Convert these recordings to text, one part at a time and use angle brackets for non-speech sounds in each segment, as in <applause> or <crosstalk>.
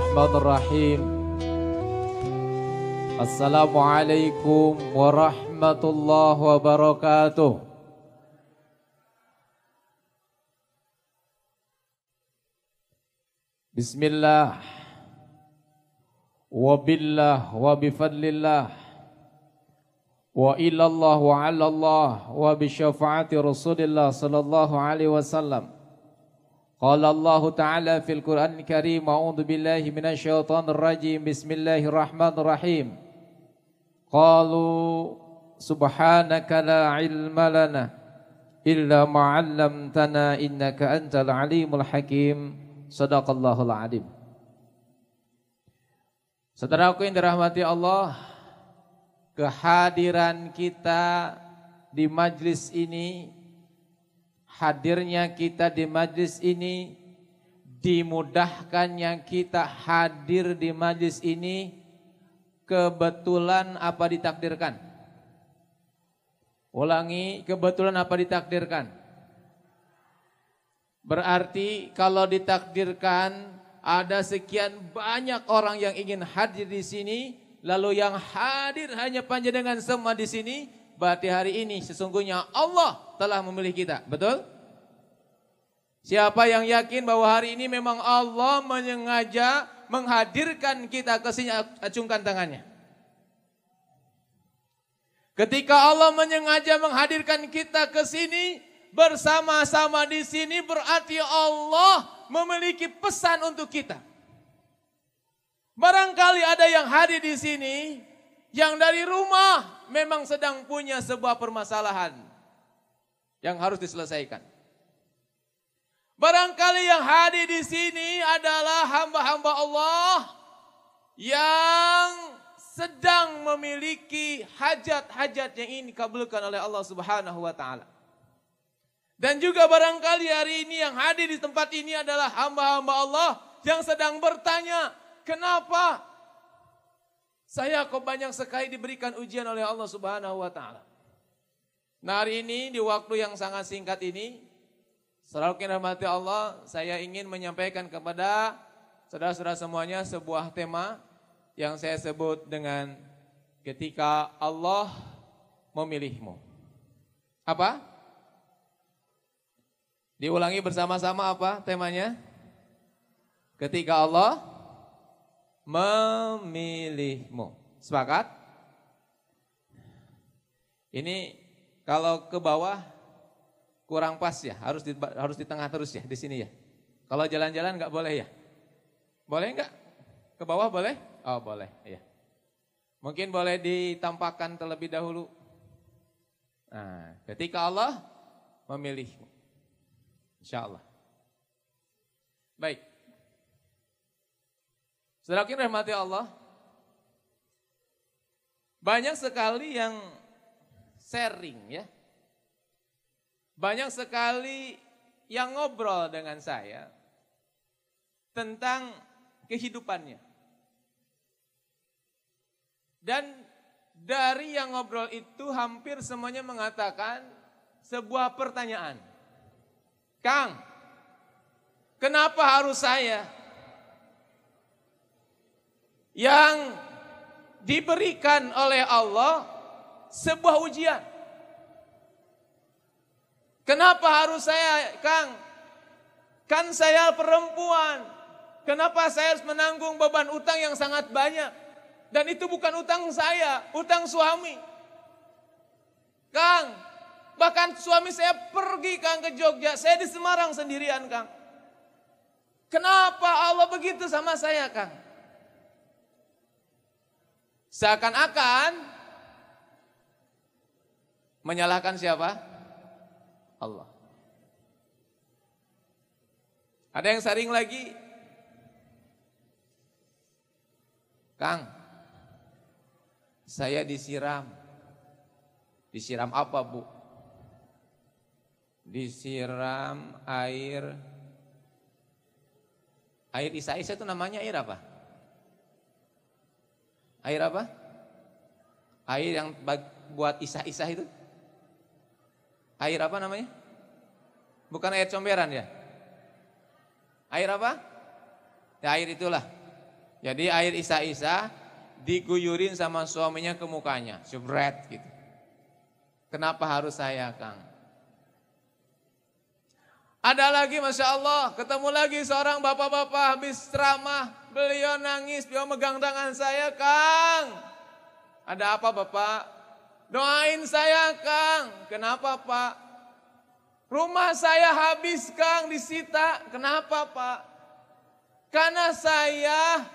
الرحمن الرحيم السلام عليكم ورحمة الله وبركاته بسم الله وبالله وبفضل الله وإلى الله وعلى الله وبشفاعة رسول الله صلى الله عليه وسلم Qala Allah Ta'ala fil Qur'an Karim A'udhu billahi minasyaitanir rajim Bismillahirrahmanirrahim Qalu Subhanaka la ilma lana Illa ma'allamtana Innaka antal alimul hakim Sadaqallahul alim Saudaraku yang dirahmati Allah Kehadiran kita Di majlis ini hadirnya kita di majlis ini, dimudahkan yang kita hadir di majlis ini, kebetulan apa ditakdirkan? Ulangi, kebetulan apa ditakdirkan? Berarti kalau ditakdirkan ada sekian banyak orang yang ingin hadir di sini, lalu yang hadir hanya panjenengan semua di sini, berarti hari ini sesungguhnya Allah telah memilih kita. Betul? Siapa yang yakin bahwa hari ini memang Allah menyengaja menghadirkan kita ke sini acungkan tangannya. Ketika Allah menyengaja menghadirkan kita ke sini bersama-sama di sini berarti Allah memiliki pesan untuk kita. Barangkali ada yang hadir di sini yang dari rumah memang sedang punya sebuah permasalahan yang harus diselesaikan. Barangkali yang hadir di sini adalah hamba-hamba Allah yang sedang memiliki hajat-hajat yang ini kabulkan oleh Allah Subhanahu wa taala. Dan juga barangkali hari ini yang hadir di tempat ini adalah hamba-hamba Allah yang sedang bertanya, kenapa saya kok banyak sekali diberikan ujian oleh Allah Subhanahu wa taala. Nah, hari ini di waktu yang sangat singkat ini selalu dirahmati Allah, saya ingin menyampaikan kepada saudara-saudara semuanya sebuah tema yang saya sebut dengan ketika Allah memilihmu. Apa? Diulangi bersama-sama apa temanya? Ketika Allah memilihmu. Sepakat? Ini kalau ke bawah kurang pas ya, harus di, harus di tengah terus ya, di sini ya. Kalau jalan-jalan nggak boleh ya? Boleh nggak? Ke bawah boleh? Oh boleh, ya. Mungkin boleh ditampakkan terlebih dahulu. Nah, ketika Allah memilihmu. Insya Allah. Baik. Saudara kini rahmati Allah. Banyak sekali yang sharing ya. Banyak sekali yang ngobrol dengan saya tentang kehidupannya. Dan dari yang ngobrol itu hampir semuanya mengatakan sebuah pertanyaan. Kang, kenapa harus saya? yang diberikan oleh Allah sebuah ujian. Kenapa harus saya, Kang? Kan saya perempuan. Kenapa saya harus menanggung beban utang yang sangat banyak? Dan itu bukan utang saya, utang suami. Kang, bahkan suami saya pergi Kang ke Jogja, saya di Semarang sendirian Kang. Kenapa Allah begitu sama saya Kang? Seakan-akan menyalahkan siapa? Allah. Ada yang sering lagi? Kang, saya disiram. Disiram apa bu? Disiram air. Air isa-isa itu namanya air apa? Air apa? Air yang buat isah-isah itu? Air apa namanya? Bukan air comberan ya? Air apa? Ya air itulah. Jadi air isah-isah diguyurin sama suaminya ke mukanya, Subret gitu. Kenapa harus saya, Kang? Ada lagi Masya Allah, ketemu lagi seorang bapak-bapak habis ceramah, Beliau nangis, beliau megang tangan saya, Kang. Ada apa Bapak? Doain saya, Kang. Kenapa Pak? Rumah saya habis, Kang, disita. Kenapa Pak? Karena saya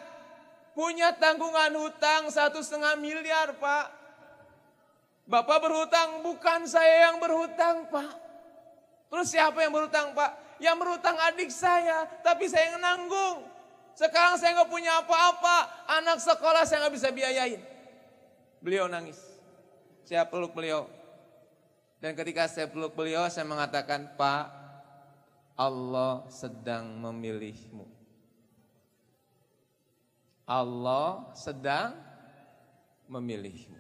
punya tanggungan hutang satu setengah miliar, Pak. Bapak berhutang, bukan saya yang berhutang, Pak. Terus siapa yang berhutang, Pak? Yang berhutang adik saya, tapi saya yang nanggung. Sekarang saya nggak punya apa-apa. Anak sekolah saya nggak bisa biayain. Beliau nangis. Saya peluk beliau. Dan ketika saya peluk beliau, saya mengatakan, Pak, Allah sedang memilihmu. Allah sedang memilihmu.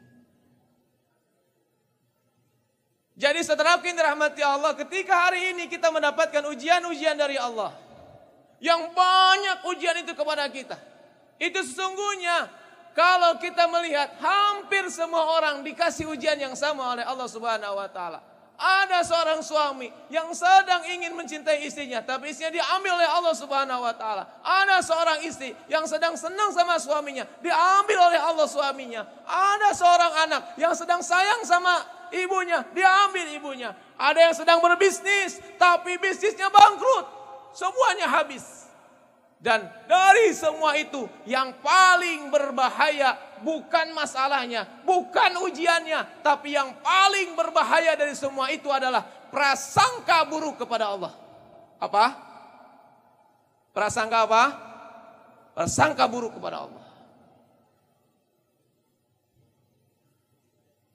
Jadi setelah seterapkin rahmati Allah ketika hari ini kita mendapatkan ujian-ujian dari Allah yang banyak ujian itu kepada kita. Itu sesungguhnya kalau kita melihat hampir semua orang dikasih ujian yang sama oleh Allah Subhanahu wa taala. Ada seorang suami yang sedang ingin mencintai istrinya, tapi istrinya diambil oleh Allah Subhanahu wa taala. Ada seorang istri yang sedang senang sama suaminya, diambil oleh Allah suaminya. Ada seorang anak yang sedang sayang sama ibunya, diambil ibunya. Ada yang sedang berbisnis, tapi bisnisnya bangkrut, semuanya habis. Dan dari semua itu yang paling berbahaya bukan masalahnya, bukan ujiannya, tapi yang paling berbahaya dari semua itu adalah prasangka buruk kepada Allah. Apa? Prasangka apa? Prasangka buruk kepada Allah.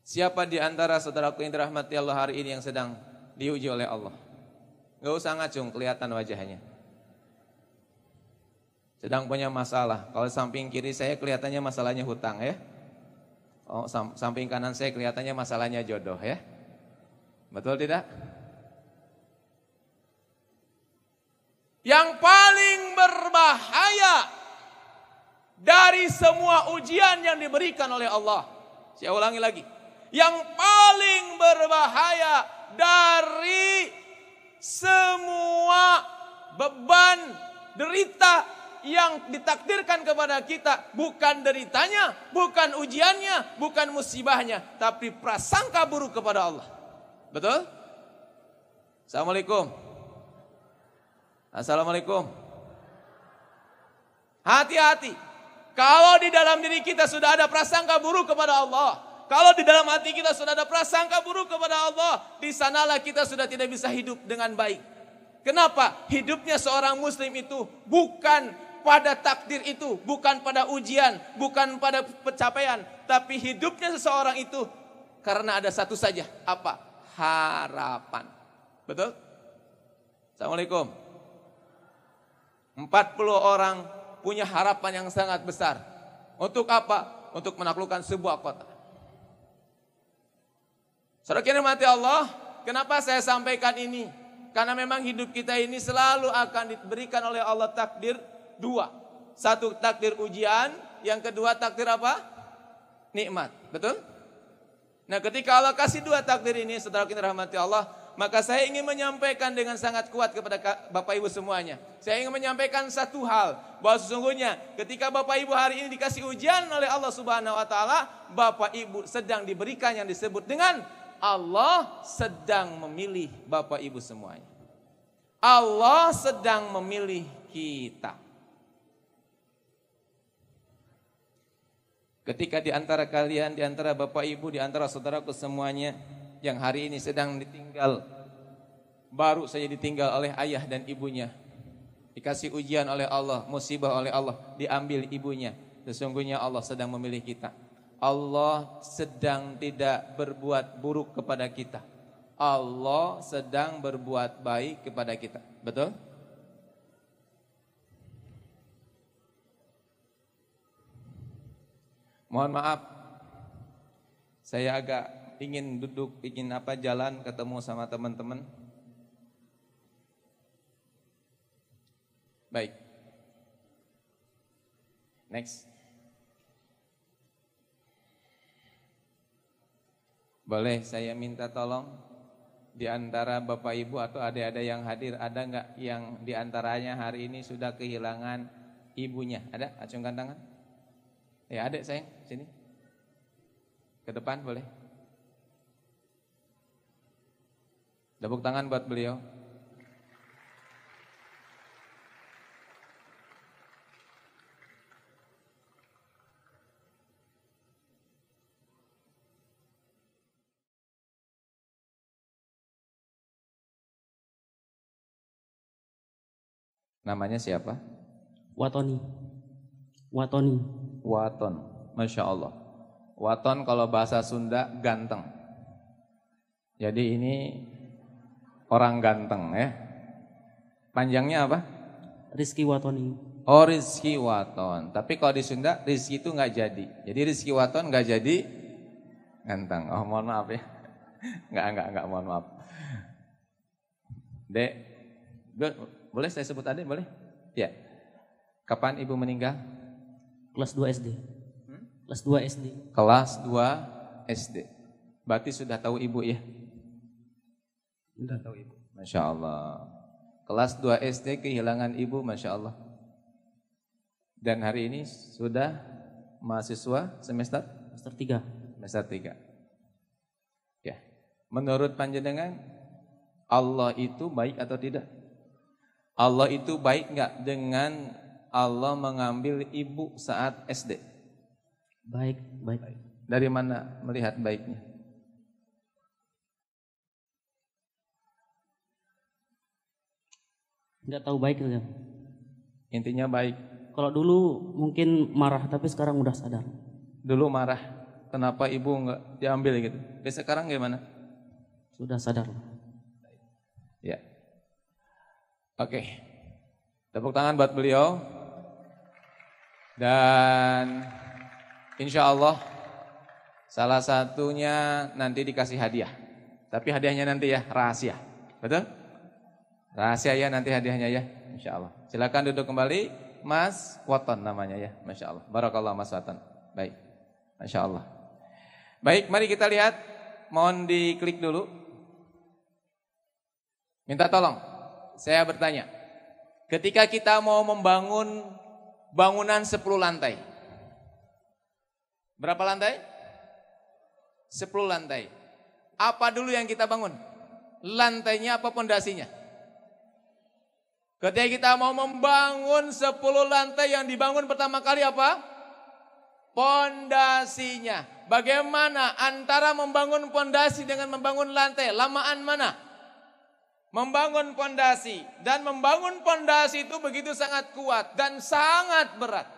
Siapa di antara saudaraku yang dirahmati Allah hari ini yang sedang diuji oleh Allah? Gak usah ngacung, kelihatan wajahnya. Sedang punya masalah. Kalau samping kiri saya kelihatannya masalahnya hutang ya. Oh, samping kanan saya kelihatannya masalahnya jodoh ya. Betul tidak? Yang paling berbahaya dari semua ujian yang diberikan oleh Allah. Saya ulangi lagi. Yang paling berbahaya dari semua beban derita yang ditakdirkan kepada kita bukan deritanya, bukan ujiannya, bukan musibahnya, tapi prasangka buruk kepada Allah. Betul? Assalamualaikum. Assalamualaikum. Hati-hati. Kalau di dalam diri kita sudah ada prasangka buruk kepada Allah, kalau di dalam hati kita sudah ada prasangka buruk kepada Allah, di sanalah kita sudah tidak bisa hidup dengan baik. Kenapa? Hidupnya seorang muslim itu bukan pada takdir itu, bukan pada ujian, bukan pada pencapaian, tapi hidupnya seseorang itu karena ada satu saja, apa? Harapan. Betul? Assalamualaikum. 40 orang punya harapan yang sangat besar. Untuk apa? Untuk menaklukkan sebuah kota. Saudara kira mati Allah, kenapa saya sampaikan ini? Karena memang hidup kita ini selalu akan diberikan oleh Allah takdir dua. Satu takdir ujian, yang kedua takdir apa? Nikmat, betul? Nah ketika Allah kasih dua takdir ini, saudara kita rahmati Allah, maka saya ingin menyampaikan dengan sangat kuat kepada Bapak Ibu semuanya. Saya ingin menyampaikan satu hal, bahwa sesungguhnya ketika Bapak Ibu hari ini dikasih ujian oleh Allah Subhanahu wa taala, Bapak Ibu sedang diberikan yang disebut dengan Allah sedang memilih Bapak Ibu semuanya. Allah sedang memilih kita. Ketika di antara kalian, di antara Bapak Ibu, di antara saudaraku semuanya yang hari ini sedang ditinggal baru saja ditinggal oleh ayah dan ibunya. Dikasih ujian oleh Allah, musibah oleh Allah, diambil ibunya. Sesungguhnya Allah sedang memilih kita. Allah sedang tidak berbuat buruk kepada kita. Allah sedang berbuat baik kepada kita. Betul? Mohon maaf. Saya agak ingin duduk, ingin apa jalan ketemu sama teman-teman. Baik. Next. Boleh saya minta tolong di antara Bapak Ibu atau ada adik yang hadir ada nggak yang di antaranya hari ini sudah kehilangan ibunya? Ada? Acungkan tangan. Ya, adik saya sini. Ke depan boleh. Tepuk tangan buat beliau. Namanya siapa? Watoni. Watoni. Waton. Masya Allah. Waton kalau bahasa Sunda ganteng. Jadi ini orang ganteng ya. Panjangnya apa? Rizki Watoni. Oh Rizki Waton. Tapi kalau di Sunda Rizki itu nggak jadi. Jadi Rizki Waton nggak jadi ganteng. Oh mohon maaf ya. <laughs> Nggak nggak nggak mohon maaf. Dek, boleh saya sebut adik, boleh? Ya. Kapan ibu meninggal? Kelas 2 SD. Hmm? Kelas 2 SD. Kelas 2 SD. Berarti sudah tahu ibu ya? Sudah tahu ibu. Masya Allah. Kelas 2 SD kehilangan ibu, Masya Allah. Dan hari ini sudah mahasiswa semester? Semester 3. Semester 3. Ya. Menurut panjenengan, Allah itu baik atau tidak? Allah itu baik nggak dengan Allah mengambil ibu saat SD? Baik, baik. Dari mana melihat baiknya? Nggak tahu baik ya. Intinya baik. Kalau dulu mungkin marah, tapi sekarang udah sadar. Dulu marah, kenapa ibu nggak diambil gitu? Tapi sekarang gimana? Sudah sadar. Ya. Oke. Tepuk tangan buat beliau. Dan insya Allah salah satunya nanti dikasih hadiah. Tapi hadiahnya nanti ya rahasia. Betul? Rahasia ya nanti hadiahnya ya. Insya Allah. Silahkan duduk kembali. Mas Waton namanya ya. Masya Allah. Barakallah Mas Waton. Baik. Masya Allah. Baik, mari kita lihat. Mohon diklik dulu. Minta tolong. Saya bertanya, ketika kita mau membangun bangunan 10 lantai, berapa lantai? 10 lantai. Apa dulu yang kita bangun? Lantainya apa pondasinya? Ketika kita mau membangun 10 lantai yang dibangun pertama kali apa? Pondasinya. Bagaimana antara membangun pondasi dengan membangun lantai? Lamaan mana? membangun pondasi dan membangun pondasi itu begitu sangat kuat dan sangat berat.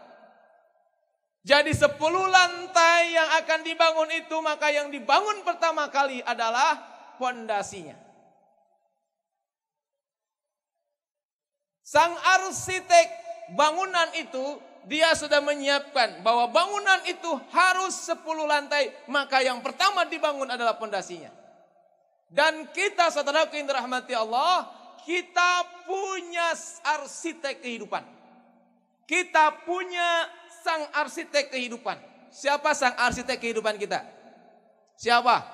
Jadi sepuluh lantai yang akan dibangun itu maka yang dibangun pertama kali adalah pondasinya. Sang arsitek bangunan itu dia sudah menyiapkan bahwa bangunan itu harus sepuluh lantai, maka yang pertama dibangun adalah pondasinya. Dan kita saudara yang dirahmati Allah, kita punya arsitek kehidupan. Kita punya sang arsitek kehidupan. Siapa sang arsitek kehidupan kita? Siapa?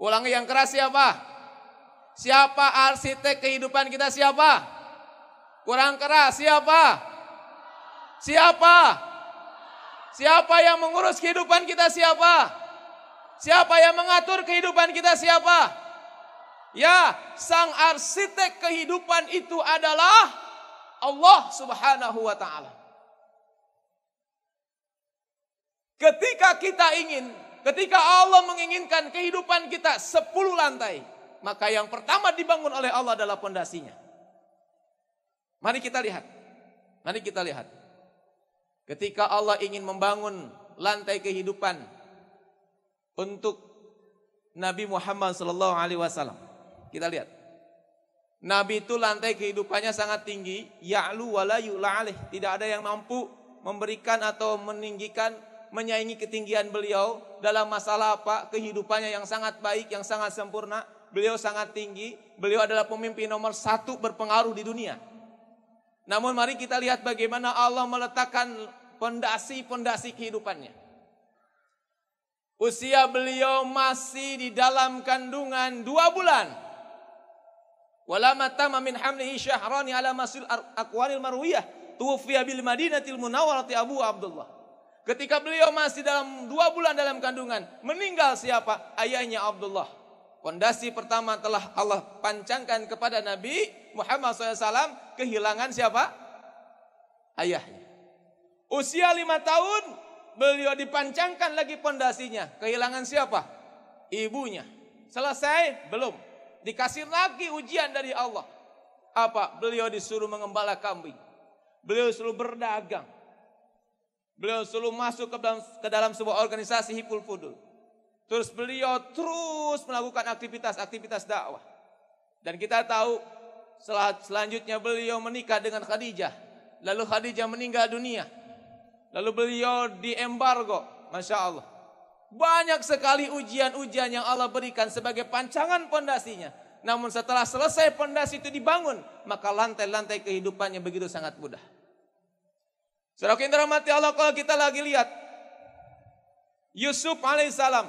Ulangi yang keras siapa? Siapa arsitek kehidupan kita siapa? Kurang keras siapa? Siapa? Siapa yang mengurus kehidupan kita siapa? Siapa? Siapa yang mengatur kehidupan kita siapa? Ya, sang arsitek kehidupan itu adalah Allah Subhanahu wa taala. Ketika kita ingin, ketika Allah menginginkan kehidupan kita sepuluh lantai, maka yang pertama dibangun oleh Allah adalah pondasinya. Mari kita lihat. Mari kita lihat. Ketika Allah ingin membangun lantai kehidupan untuk Nabi Muhammad Sallallahu Alaihi Wasallam. Kita lihat. Nabi itu lantai kehidupannya sangat tinggi, ya'lu wala yu'la alih. Tidak ada yang mampu memberikan atau meninggikan, menyaingi ketinggian beliau dalam masalah apa? Kehidupannya yang sangat baik, yang sangat sempurna. Beliau sangat tinggi, beliau adalah pemimpin nomor satu berpengaruh di dunia. Namun mari kita lihat bagaimana Allah meletakkan pondasi-pondasi kehidupannya. Usia beliau masih di dalam kandungan dua bulan. Walamata hamli hamlihi syahrani ala masil akwanil marwiyah. Tuwfiya bil madinatil munawarati Abu Abdullah. Ketika beliau masih dalam dua bulan dalam kandungan, meninggal siapa? Ayahnya Abdullah. Pondasi pertama telah Allah pancangkan kepada Nabi Muhammad SAW kehilangan siapa? Ayahnya. Usia lima tahun beliau dipancangkan lagi pondasinya. Kehilangan siapa? Ibunya. Selesai? Belum. Dikasih lagi ujian dari Allah. Apa? Beliau disuruh mengembala kambing. Beliau disuruh berdagang. Beliau disuruh masuk ke dalam, ke dalam sebuah organisasi hipul fudul. Terus beliau terus melakukan aktivitas-aktivitas dakwah. Dan kita tahu selanjutnya beliau menikah dengan Khadijah. Lalu Khadijah meninggal dunia. Lalu beliau diembargo, Masya Allah. Banyak sekali ujian-ujian yang Allah berikan sebagai pancangan pondasinya. Namun setelah selesai pondasi itu dibangun, maka lantai-lantai kehidupannya begitu sangat mudah. Saudara kita mati Allah kalau kita lagi lihat Yusuf alaihissalam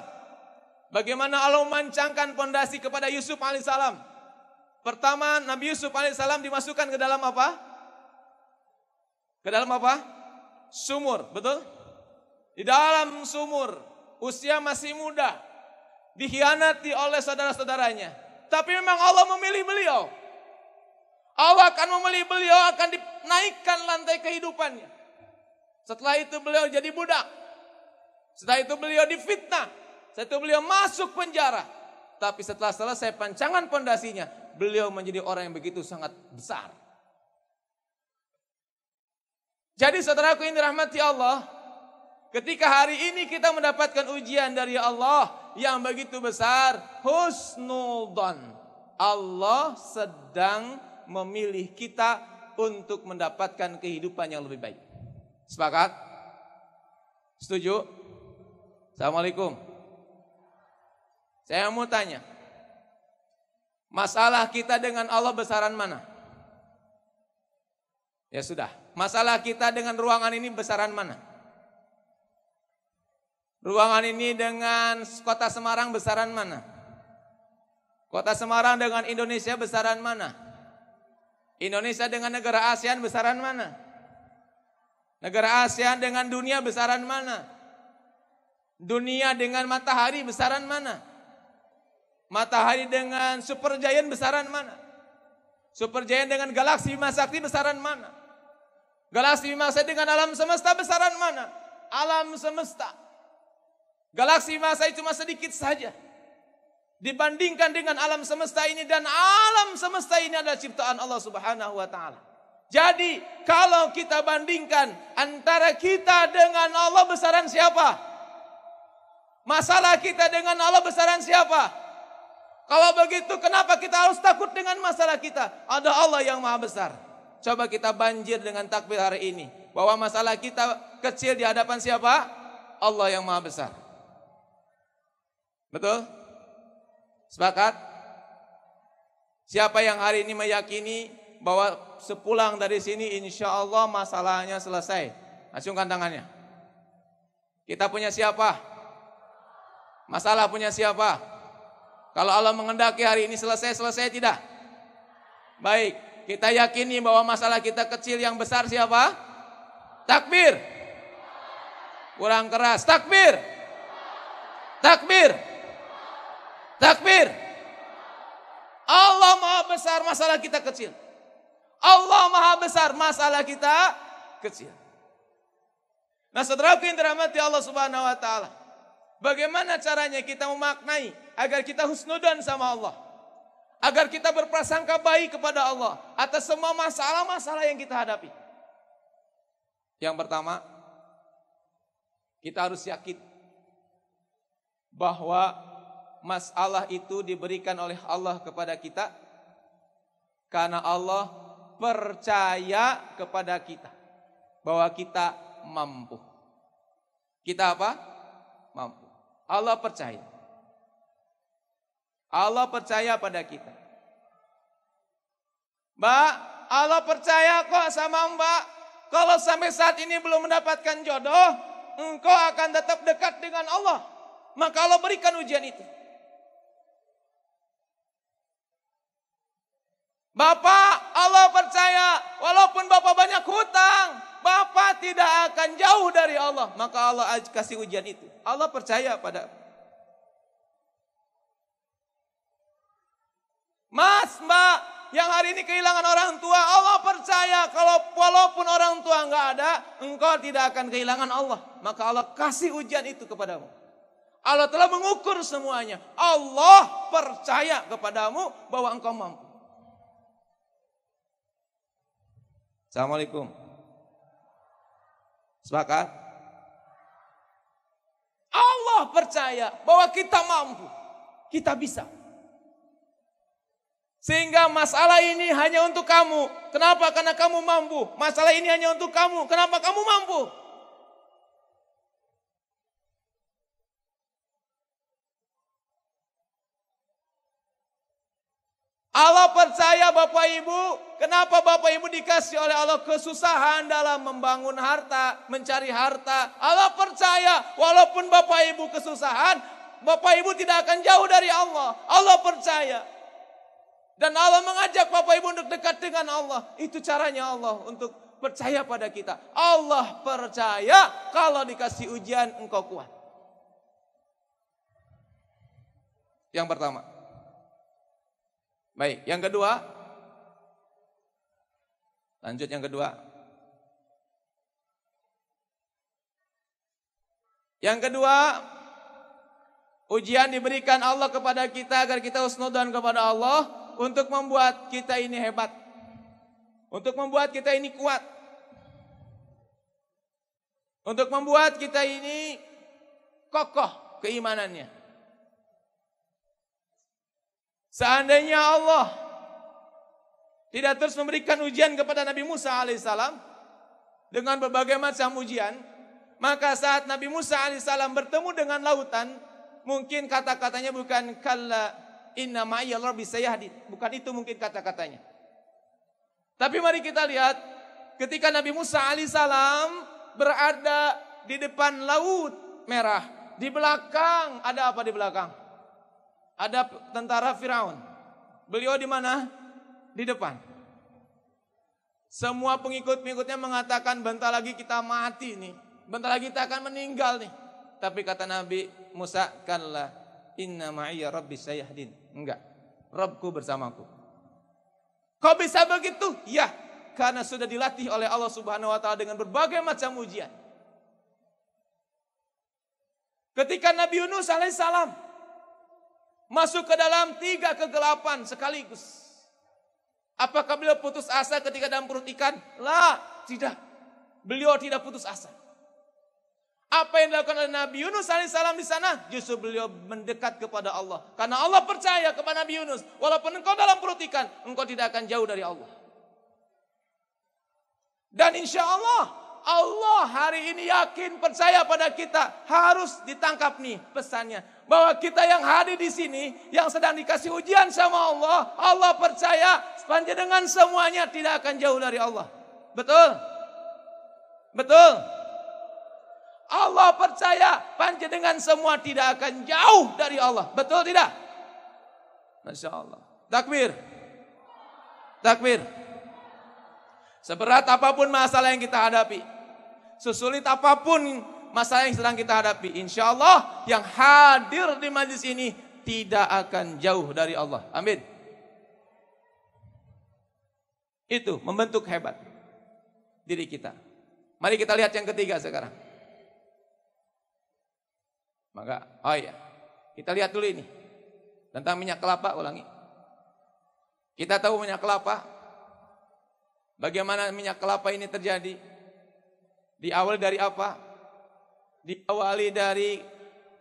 bagaimana Allah mancangkan pondasi kepada Yusuf alaihissalam. Pertama Nabi Yusuf alaihissalam dimasukkan ke dalam apa? Ke dalam apa? sumur, betul? Di dalam sumur, usia masih muda, dikhianati oleh saudara-saudaranya. Tapi memang Allah memilih beliau. Allah akan memilih beliau akan dinaikkan lantai kehidupannya. Setelah itu beliau jadi budak. Setelah itu beliau difitnah. Setelah itu beliau masuk penjara. Tapi setelah selesai pancangan pondasinya, beliau menjadi orang yang begitu sangat besar. Jadi saudaraku ini rahmati Allah, ketika hari ini kita mendapatkan ujian dari Allah yang begitu besar, Husnudan. Allah sedang memilih kita untuk mendapatkan kehidupan yang lebih baik. Sepakat? Setuju? Assalamualaikum. Saya mau tanya, masalah kita dengan Allah besaran mana? Ya sudah, Masalah kita dengan ruangan ini besaran mana? Ruangan ini dengan kota Semarang besaran mana? Kota Semarang dengan Indonesia besaran mana? Indonesia dengan negara ASEAN besaran mana? Negara ASEAN dengan dunia besaran mana? Dunia dengan matahari besaran mana? Matahari dengan super giant besaran mana? Super giant dengan galaksi Masakti besaran mana? Galaksi masa dengan alam semesta besaran mana? Alam semesta. Galaksi masa cuma sedikit saja. Dibandingkan dengan alam semesta ini dan alam semesta ini adalah ciptaan Allah Subhanahu wa taala. Jadi kalau kita bandingkan antara kita dengan Allah besaran siapa? Masalah kita dengan Allah besaran siapa? Kalau begitu kenapa kita harus takut dengan masalah kita? Ada Allah yang maha besar. Coba kita banjir dengan takbir hari ini. Bahwa masalah kita kecil di hadapan siapa? Allah yang maha besar. Betul? Sepakat? Siapa yang hari ini meyakini bahwa sepulang dari sini insya Allah masalahnya selesai? Acungkan tangannya. Kita punya siapa? Masalah punya siapa? Kalau Allah mengendaki hari ini selesai, selesai tidak? Baik, kita yakini bahwa masalah kita kecil yang besar siapa? Takbir. Kurang keras. Takbir. Takbir. Takbir. Allah maha besar masalah kita kecil. Allah maha besar masalah kita kecil. Nah saudaraku yang dirahmati Allah subhanahu wa ta'ala. Bagaimana caranya kita memaknai agar kita husnudan sama Allah agar kita berprasangka baik kepada Allah atas semua masalah-masalah yang kita hadapi. Yang pertama, kita harus yakin bahwa masalah itu diberikan oleh Allah kepada kita karena Allah percaya kepada kita bahwa kita mampu. Kita apa? Mampu. Allah percaya. Allah percaya pada kita. Mbak, Allah percaya kok sama Mbak. Kalau sampai saat ini belum mendapatkan jodoh, engkau akan tetap dekat dengan Allah. Maka Allah berikan ujian itu. Bapak, Allah percaya walaupun Bapak banyak hutang, Bapak tidak akan jauh dari Allah. Maka Allah kasih ujian itu. Allah percaya pada Mas, mbak, yang hari ini kehilangan orang tua, Allah percaya kalau walaupun orang tua nggak ada, engkau tidak akan kehilangan Allah. Maka Allah kasih ujian itu kepadamu. Allah telah mengukur semuanya. Allah percaya kepadamu bahwa engkau mampu. Assalamualaikum. Sepakat? Allah percaya bahwa kita mampu. Kita bisa. Sehingga masalah ini hanya untuk kamu. Kenapa? Karena kamu mampu. Masalah ini hanya untuk kamu. Kenapa kamu mampu? Allah percaya Bapak Ibu, kenapa Bapak Ibu dikasih oleh Allah kesusahan dalam membangun harta, mencari harta. Allah percaya walaupun Bapak Ibu kesusahan, Bapak Ibu tidak akan jauh dari Allah. Allah percaya. Dan Allah mengajak Bapak Ibu untuk dekat dengan Allah. Itu caranya Allah untuk percaya pada kita. Allah percaya kalau dikasih ujian engkau kuat. Yang pertama. Baik, yang kedua. Lanjut yang kedua. Yang kedua, ujian diberikan Allah kepada kita agar kita husnudan kepada Allah untuk membuat kita ini hebat. Untuk membuat kita ini kuat. Untuk membuat kita ini kokoh keimanannya. Seandainya Allah tidak terus memberikan ujian kepada Nabi Musa alaihissalam dengan berbagai macam ujian, maka saat Nabi Musa alaihissalam bertemu dengan lautan, mungkin kata-katanya bukan kalla inna ma'iyya bisa yahdi. Bukan itu mungkin kata-katanya. Tapi mari kita lihat ketika Nabi Musa alaihissalam berada di depan laut merah. Di belakang ada apa di belakang? Ada tentara Firaun. Beliau di mana? Di depan. Semua pengikut-pengikutnya mengatakan bentar lagi kita mati nih. Bentar lagi kita akan meninggal nih. Tapi kata Nabi Musa, "Kanlah inna ma'iyya rabbi sayahdin." Enggak. Robku bersamaku. Kau bisa begitu? Ya. Karena sudah dilatih oleh Allah subhanahu wa ta'ala dengan berbagai macam ujian. Ketika Nabi Yunus alaihissalam masuk ke dalam tiga kegelapan sekaligus. Apakah beliau putus asa ketika dalam perut ikan? Lah, tidak. Beliau tidak putus asa. Apa yang dilakukan oleh Nabi Yunus salam di sana? Justru beliau mendekat kepada Allah. Karena Allah percaya kepada Nabi Yunus. Walaupun engkau dalam perut ikan, engkau tidak akan jauh dari Allah. Dan insya Allah, Allah hari ini yakin percaya pada kita. Harus ditangkap nih pesannya. Bahwa kita yang hadir di sini, yang sedang dikasih ujian sama Allah, Allah percaya sepanjang dengan semuanya tidak akan jauh dari Allah. Betul? Betul? Allah percaya panjenengan semua tidak akan jauh dari Allah. Betul tidak? Masya Allah. Takbir. Takbir. Seberat apapun masalah yang kita hadapi. Sesulit apapun masalah yang sedang kita hadapi. Insya Allah yang hadir di majlis ini tidak akan jauh dari Allah. Amin. Itu membentuk hebat diri kita. Mari kita lihat yang ketiga sekarang. Maka, oh iya, kita lihat dulu ini. Tentang minyak kelapa, ulangi. Kita tahu minyak kelapa, bagaimana minyak kelapa ini terjadi. Diawali dari apa? Diawali dari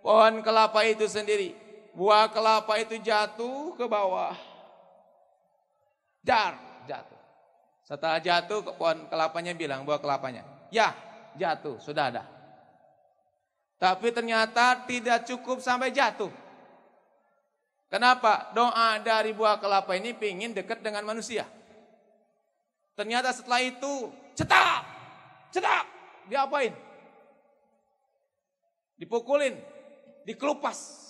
pohon kelapa itu sendiri. Buah kelapa itu jatuh ke bawah. Dar, jatuh. Setelah jatuh, pohon kelapanya bilang, buah kelapanya. Ya, jatuh, sudah ada. Tapi ternyata tidak cukup sampai jatuh. Kenapa? Doa dari buah kelapa ini pingin dekat dengan manusia. Ternyata setelah itu cetak, cetak, diapain? Dipukulin, dikelupas.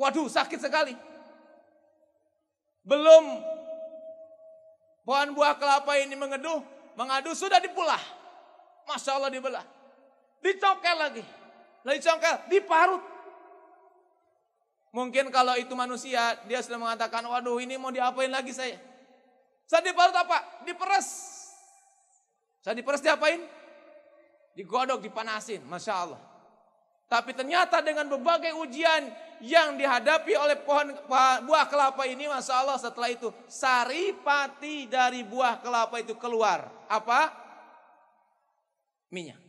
Waduh sakit sekali. Belum pohon buah kelapa ini mengeduh, mengadu sudah dipulah. Masya Allah dibelah. Dicokel lagi. Lalu congkel, diparut. Mungkin kalau itu manusia, dia sudah mengatakan, waduh ini mau diapain lagi saya. Saya diparut apa? Diperes. Saya diperes diapain? Digodok, dipanasin. Masya Allah. Tapi ternyata dengan berbagai ujian yang dihadapi oleh pohon buah kelapa ini, masya Allah setelah itu saripati dari buah kelapa itu keluar apa minyak.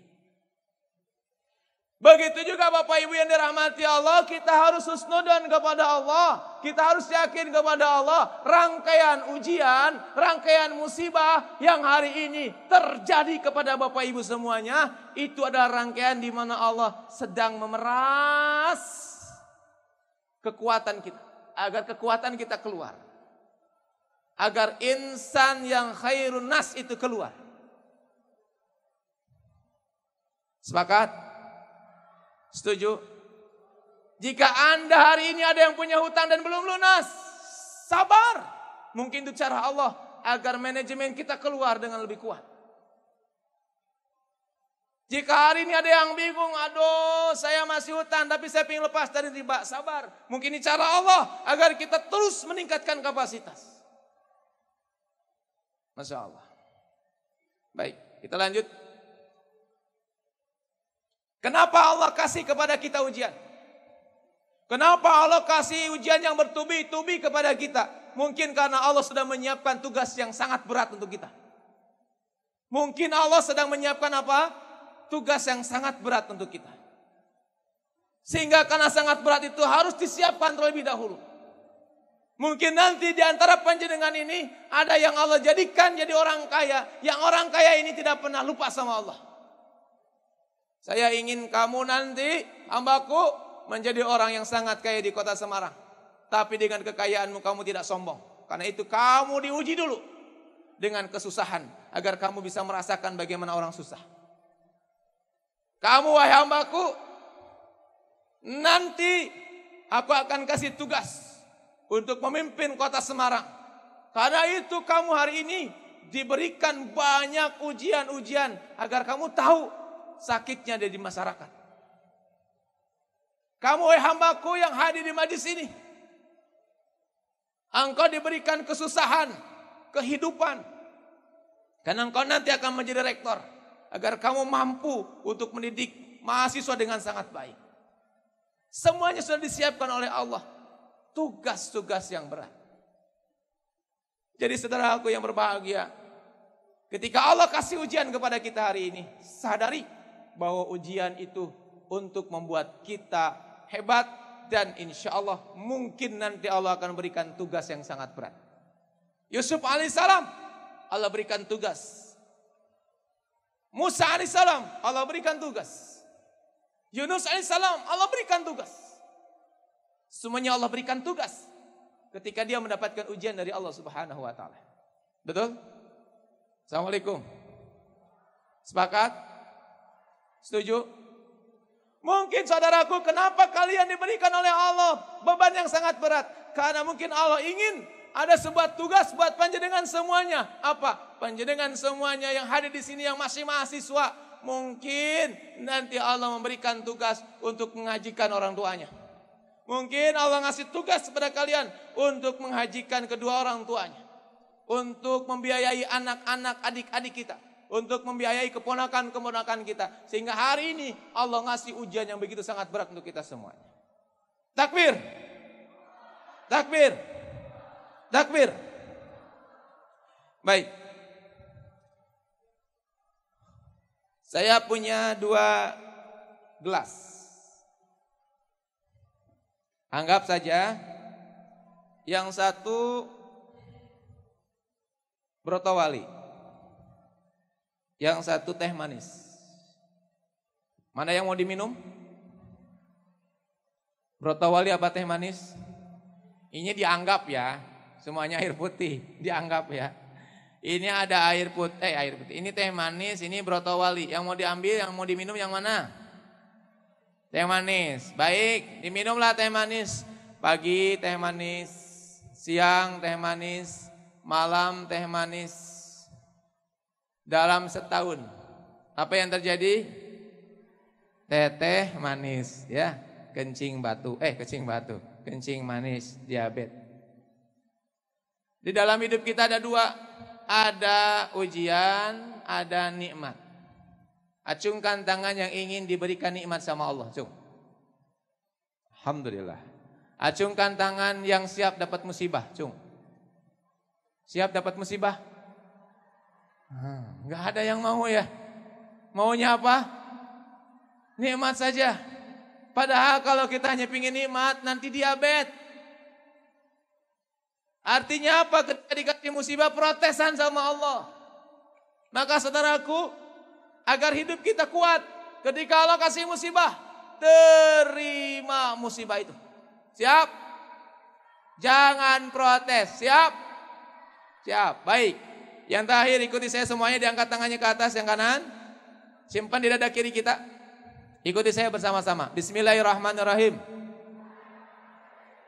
Begitu juga Bapak Ibu yang dirahmati Allah, kita harus husnudan kepada Allah. Kita harus yakin kepada Allah. Rangkaian ujian, rangkaian musibah yang hari ini terjadi kepada Bapak Ibu semuanya. Itu adalah rangkaian di mana Allah sedang memeras kekuatan kita. Agar kekuatan kita keluar. Agar insan yang khairun nas itu keluar. Sepakat? Setuju? Jika Anda hari ini ada yang punya hutang dan belum lunas, sabar. Mungkin itu cara Allah agar manajemen kita keluar dengan lebih kuat. Jika hari ini ada yang bingung, aduh saya masih hutang tapi saya ingin lepas dari riba, sabar. Mungkin ini cara Allah agar kita terus meningkatkan kapasitas. Masya Allah. Baik, kita lanjut. Kenapa Allah kasih kepada kita ujian? Kenapa Allah kasih ujian yang bertubi-tubi kepada kita? Mungkin karena Allah sudah menyiapkan tugas yang sangat berat untuk kita. Mungkin Allah sedang menyiapkan apa? Tugas yang sangat berat untuk kita. Sehingga karena sangat berat itu harus disiapkan terlebih dahulu. Mungkin nanti di antara panjenengan ini ada yang Allah jadikan jadi orang kaya, yang orang kaya ini tidak pernah lupa sama Allah. Saya ingin kamu nanti hambaku menjadi orang yang sangat kaya di kota Semarang. Tapi dengan kekayaanmu kamu tidak sombong. Karena itu kamu diuji dulu dengan kesusahan agar kamu bisa merasakan bagaimana orang susah. Kamu wahai hambaku nanti aku akan kasih tugas untuk memimpin kota Semarang. Karena itu kamu hari ini diberikan banyak ujian-ujian agar kamu tahu sakitnya ada di masyarakat. Kamu wahai hambaku yang hadir di majlis ini. Engkau diberikan kesusahan, kehidupan. Karena engkau nanti akan menjadi rektor. Agar kamu mampu untuk mendidik mahasiswa dengan sangat baik. Semuanya sudah disiapkan oleh Allah. Tugas-tugas yang berat. Jadi saudara aku yang berbahagia. Ketika Allah kasih ujian kepada kita hari ini. Sadari bahwa ujian itu untuk membuat kita hebat dan insya Allah mungkin nanti Allah akan berikan tugas yang sangat berat. Yusuf alaihissalam Allah berikan tugas. Musa alaihissalam Allah berikan tugas. Yunus alaihissalam Allah berikan tugas. Semuanya Allah berikan tugas ketika dia mendapatkan ujian dari Allah Subhanahu wa taala. Betul? Assalamualaikum. Sepakat? Setuju? Mungkin saudaraku, kenapa kalian diberikan oleh Allah beban yang sangat berat? Karena mungkin Allah ingin ada sebuah tugas buat panjenengan semuanya. Apa? Panjenengan semuanya yang hadir di sini yang masih mahasiswa. Mungkin nanti Allah memberikan tugas untuk mengajikan orang tuanya. Mungkin Allah ngasih tugas kepada kalian untuk menghajikan kedua orang tuanya. Untuk membiayai anak-anak adik-adik kita untuk membiayai keponakan-keponakan kita. Sehingga hari ini Allah ngasih ujian yang begitu sangat berat untuk kita semuanya. Takbir. Takbir. Takbir. Baik. Saya punya dua gelas. Anggap saja yang satu brotowali. Yang satu teh manis. Mana yang mau diminum? Broto wali apa teh manis? Ini dianggap ya, semuanya air putih, <laughs> dianggap ya. Ini ada air putih, eh air putih. Ini teh manis, ini broto wali. Yang mau diambil, yang mau diminum yang mana? Teh manis. Baik, diminumlah teh manis. Pagi teh manis, siang teh manis, malam teh manis dalam setahun. Apa yang terjadi? Teteh manis ya, kencing batu. Eh, kencing batu, kencing manis, diabetes. Di dalam hidup kita ada dua, ada ujian, ada nikmat. Acungkan tangan yang ingin diberikan nikmat sama Allah, cung. Alhamdulillah. Acungkan tangan yang siap dapat musibah, cung. Siap dapat musibah? Hmm, nggak ada yang mau ya. Maunya apa? Nikmat saja. Padahal kalau kita hanya pingin nikmat, nanti diabetes. Artinya apa ketika dikasih musibah protesan sama Allah. Maka saudaraku, agar hidup kita kuat, ketika Allah kasih musibah, terima musibah itu. Siap? Jangan protes, siap? Siap, baik. Yang terakhir ikuti saya semuanya diangkat tangannya ke atas yang kanan. Simpan di dada kiri kita. Ikuti saya bersama-sama. Bismillahirrahmanirrahim.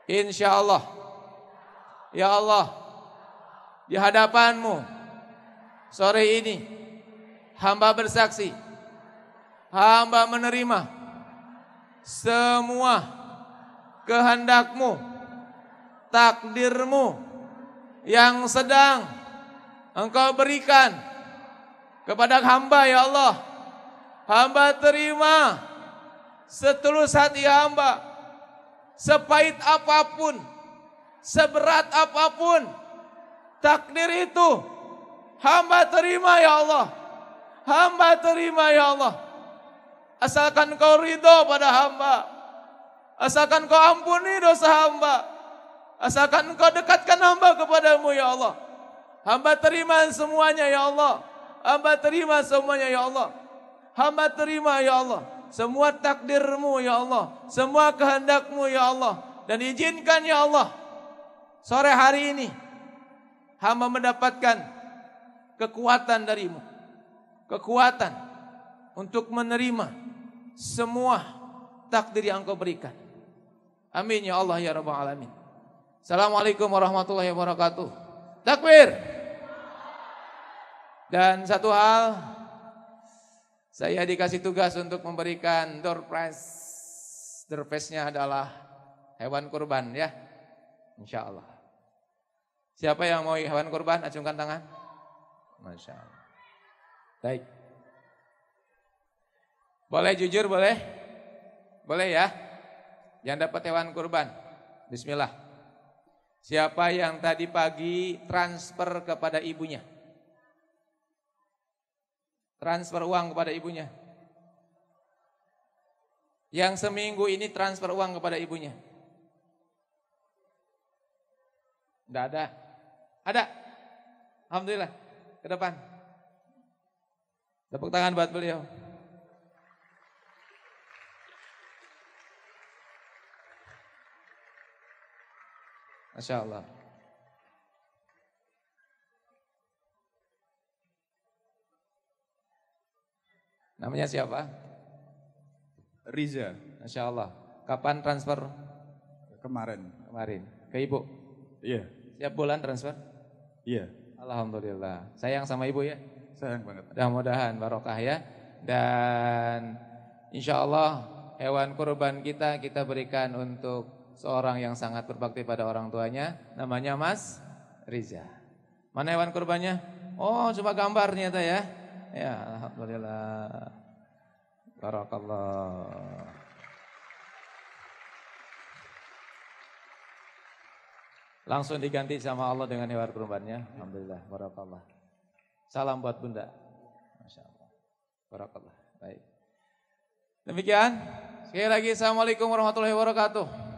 Insya Allah Ya Allah. Di hadapanmu sore ini hamba bersaksi. Hamba menerima semua kehendakmu, takdirmu yang sedang engkau berikan kepada hamba ya Allah. Hamba terima setulus hati hamba, sepahit apapun, seberat apapun, takdir itu hamba terima ya Allah. Hamba terima ya Allah. Asalkan kau ridho pada hamba. Asalkan kau ampuni dosa hamba. Asalkan engkau dekatkan hamba kepadamu ya Allah. Hamba terima semuanya ya Allah. Hamba terima semuanya ya Allah. Hamba terima ya Allah. Semua takdirmu ya Allah. Semua kehendakmu ya Allah. Dan izinkan ya Allah. Sore hari ini. Hamba mendapatkan kekuatan darimu. Kekuatan untuk menerima semua takdir yang kau berikan. Amin ya Allah ya Rabbal Alamin. Assalamualaikum warahmatullahi wabarakatuh. Takbir. Dan satu hal, saya dikasih tugas untuk memberikan door prize. Door prize-nya adalah hewan kurban ya. Insya Allah. Siapa yang mau hewan kurban, acungkan tangan. Masya Allah. Baik. Boleh jujur, boleh? Boleh ya? Yang dapat hewan kurban. Bismillah. Siapa yang tadi pagi transfer kepada ibunya? transfer uang kepada ibunya. Yang seminggu ini transfer uang kepada ibunya. Tidak ada. Ada. Alhamdulillah. Ke depan. Tepuk tangan buat beliau. Masya Allah. Namanya siapa? Riza. Masya Allah. Kapan transfer? Kemarin. Kemarin. Ke ibu? Iya. Setiap bulan transfer? Iya. Alhamdulillah. Sayang sama ibu ya? Sayang banget. Mudah-mudahan barokah ya. Dan insya Allah hewan kurban kita kita berikan untuk seorang yang sangat berbakti pada orang tuanya. Namanya Mas Riza. Mana hewan kurbannya? Oh coba gambar ternyata ya. Ya, alhamdulillah. Barakallah. Langsung diganti sama Allah dengan hewan kurbannya. Alhamdulillah, barakallah. Salam buat Bunda. Masya Allah. Barakallah. Baik. Demikian. Sekali lagi, Assalamualaikum warahmatullahi wabarakatuh.